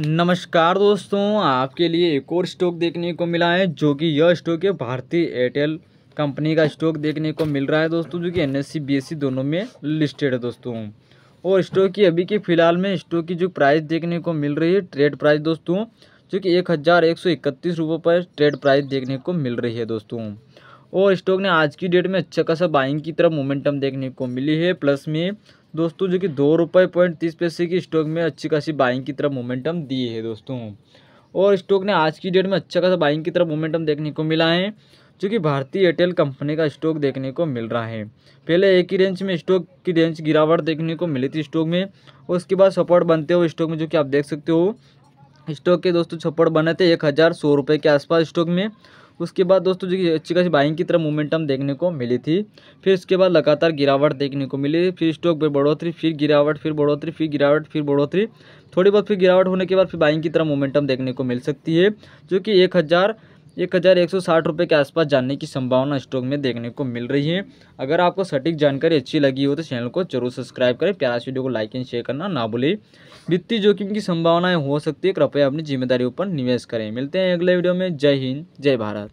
नमस्कार दोस्तों आपके लिए एक और स्टॉक देखने को मिला है जो कि यह स्टॉक है भारतीय एयरटेल कंपनी का स्टॉक देखने को मिल रहा है दोस्तों जो कि एन एस दोनों में लिस्टेड है दोस्तों और स्टॉक की अभी के फ़िलहाल में स्टॉक की जो प्राइस देखने को मिल रही है ट्रेड प्राइस दोस्तों जो कि एक हज़ार एक सौ इकतीस रुपये पर ट्रेड प्राइस देखने को मिल रही है दोस्तों और स्टॉक ने आज की डेट में अच्छा खासा बाइंग की तरफ मोमेंटम देखने को मिली है प्लस में दोस्तों जो कि दो रुपये पॉइंट तीस पैसे की स्टॉक में अच्छी खासी बाइंग की तरफ मोमेंटम दी है दोस्तों और स्टॉक ने आज की डेट में अच्छा खासा बाइंग की तरफ मोमेंटम देखने को मिला है जो कि भारतीय एयरटेल कंपनी का स्टॉक देखने को मिल रहा है पहले एक ही रेंज में स्टॉक की रेंज गिरावट देखने को मिली थी स्टॉक में और उसके बाद सपोर्ट बनते हुए स्टॉक में जो कि आप देख सकते हो स्टॉक के दोस्तों छप्पड़ बने थे एक हज़ार सौ रुपये के आसपास स्टॉक में उसके बाद दोस्तों जो अच्छी खासी बाइंग की तरफ मोमेंटम देखने को मिली थी फिर उसके बाद लगातार गिरावट देखने को मिली फिर स्टॉक पर बढ़ोतरी फिर गिरावट फिर बढ़ोतरी फिर गिरावट फिर बढ़ोतरी थोड़ी बहुत फिर गिरावट होने के बाद फिर बाइंग की तरफ मोमेंटम देखने को मिल सकती है जो कि एक हज़ार एक हज़ार एक सौ साठ रुपये के आसपास जानने की संभावना स्टॉक में देखने को मिल रही है अगर आपको सटीक जानकारी अच्छी लगी हो तो चैनल को जरूर सब्सक्राइब करें प्यारा वीडियो को लाइक एंड शेयर करना ना भूलें वित्तीय जोखिम की संभावनाएं हो सकती है कृपया अपनी जिम्मेदारियों पर निवेश करें मिलते हैं अगले वीडियो में जय हिंद जय भारत